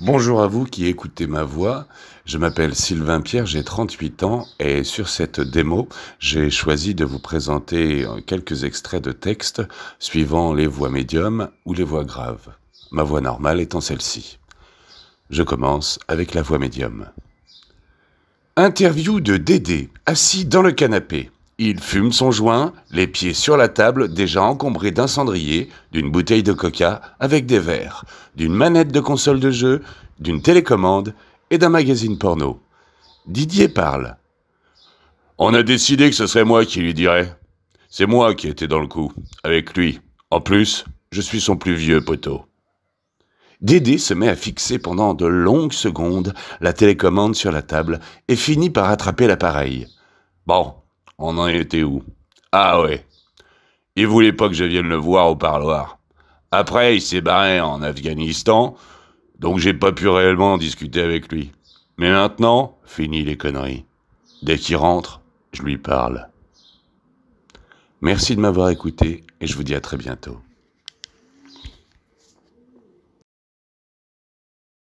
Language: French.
Bonjour à vous qui écoutez ma voix. Je m'appelle Sylvain Pierre, j'ai 38 ans et sur cette démo, j'ai choisi de vous présenter quelques extraits de textes suivant les voix médium ou les voix graves. Ma voix normale étant celle-ci. Je commence avec la voix médium. Interview de Dédé, assis dans le canapé. Il fume son joint, les pieds sur la table déjà encombrés d'un cendrier, d'une bouteille de coca avec des verres, d'une manette de console de jeu, d'une télécommande et d'un magazine porno. Didier parle. On a décidé que ce serait moi qui lui dirais. C'est moi qui étais dans le coup, avec lui. En plus, je suis son plus vieux poteau. Dédé se met à fixer pendant de longues secondes la télécommande sur la table et finit par attraper l'appareil. Bon, on en était où Ah ouais. Il voulait pas que je vienne le voir au parloir. Après, il s'est barré en Afghanistan, donc j'ai pas pu réellement discuter avec lui. Mais maintenant, fini les conneries. Dès qu'il rentre, je lui parle. Merci de m'avoir écouté et je vous dis à très bientôt.